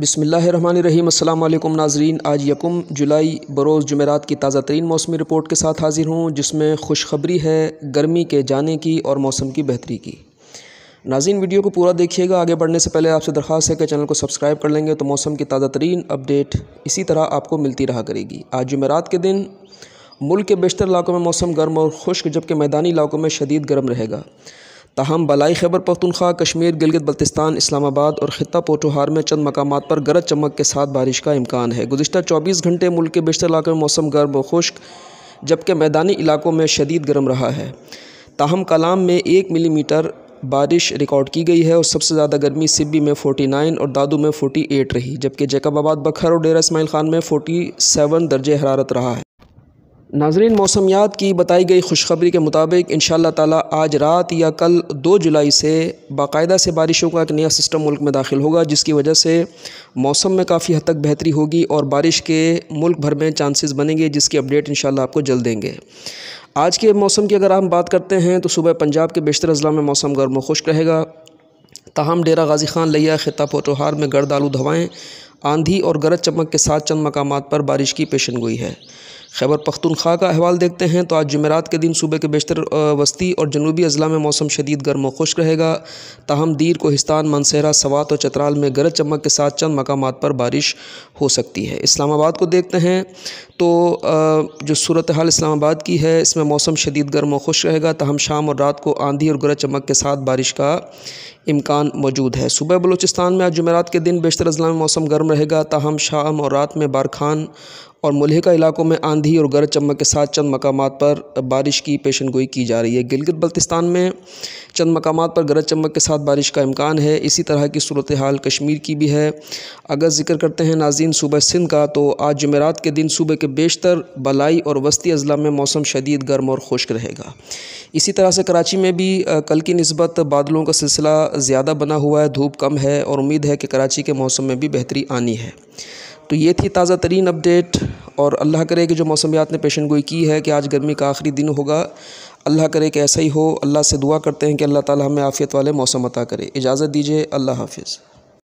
बसमीम् अल्लाम नाजरीन आज यकम जुलाई बरोज़ जुमेरात की ताज़ा तरीन मौसमी रिपोर्ट के साथ हाजिर हूँ जिसमें खुशखबरी है गर्मी के जाने की और मौसम की बेहतरी की नाजीन वीडियो को पूरा देखिएगा आगे बढ़ने से पहले आपसे दरख्वास्त है कि चैनल को सब्सक्राइब कर लेंगे तो मौसम की ताज़ा तरीन अपडेट इसी तरह आपको मिलती रहा करेगी आज जुमेरात के दिन मुल्क के बेशतर इलाकों में मौसम गर्म और खुश्क जबकि मैदानी इलाकों में शदीद गर्म रहेगा तहम बलाई खैबर पख्तनख्वा कश्मीर गिलगित बल्तिस्तान इस्लामाबाद और ख़त्ता पोटोहार में चंद मकाम पर गरज चमक के साथ बारिश का इम्कान है गुजशत चौबीस घंटे मुल्क के बेशर इलाकों में मौसम गर्म व खुश्क जबकि मैदानी इलाकों में शदीद गर्म रहा है ताहम कलाम में एक मिली मीटर बारिश रिकॉर्ड की गई है और सबसे ज़्यादा गर्मी सिब्बी में 49 और दादू में 48 रही जबकि जैकबाबाद बखर और डेरा इसमाइल खान में 47 दर्जे हरारत रहा है नाजरीन मौसमियात की बताई गई खुशखबरी के मुताबिक इन ताला आज रात या कल दो जुलाई से बाकायदा से बारिशों का एक नया सिस्टम मुल्क में दाखिल होगा जिसकी वजह से मौसम में काफ़ी हद तक बेहतरी होगी और बारिश के मुल्क भर में चांसेस बनेंगे जिसकी अपडेट इन आपको जल्द देंगे आज के मौसम की अगर हम बात करते हैं तो सुबह पंजाब के बेशतर अजला में मौसम गर्म खुश्क रहेगा तहम डेरा गाजी खान लिया खिता पोटोहार में गर्द आलू धवाएँ आंधी और गरज चमक के साथ चंद मकाम पर बारिश की पेशन गोई है खैबर पख्तनख्वा का अहवाल देखते हैं तो आज जमेरात के दिन सूबे के बेशतर वस्ती और जनूबी अजला में मौसम शदीद गर्म खुश रहेगा ताहम दीर कोहिस्तान मनसहरा सवात और चतराल में गरज चमक के साथ चंद मकाम पर बारिश हो सकती है इस्लामाबाद को देखते हैं तो जो सूरत हाल इस्लामाबाद की है इसमें मौसम शदीद गर्म खुश रहेगा ताहम शाम और रात को आंधी और गरज चमक के साथ बारिश का इम्कान मौजूद है सूबह बलूचिस्तान में आज जमेरात के दिन बेशतर अजला में मौसम गर्म रहेगा ताहम शाम और रात में बारखान और मलहिका इलाकों में आंधी और गरज चमक के साथ चंद मकाम पर बारिश की पेशन गोई की जा रही है गिलगित बल्तिस्तान में चंद मकाम पर गरज चमक के साथ बारिश का इम्कान है इसी तरह की सूरत हाल कश्मीर की भी है अगर जिक्र करते हैं नाजीन सूबह सिंध का तो आज जमेरात के दिन सूबे के बेशतर बलाई और वस्ती अजला में मौसम शदीद गर्म और खुश्क रहेगा इसी तरह से कराची में भी कल की नस्बत बादलों का सिलसिला ज़्यादा बना हुआ है धूप कम है और उम्मीद है कि कराची के मौसम में भी बेहतरी आनी है तो ये थी ताज़ा तरीन अपडेट और अल्लाह करे कि जो मौसमियात ने पेशन गोई की है कि आज गर्मी का आखिरी दिन होगा अल्लाह करे कि ऐसा ही हो अल्लाह से दुआ करते हैं कि अल्लाह ताला हमें आफ़ियत वाले मौसम अता करे इजाज़त दीजिए अल्लाह हाफिज़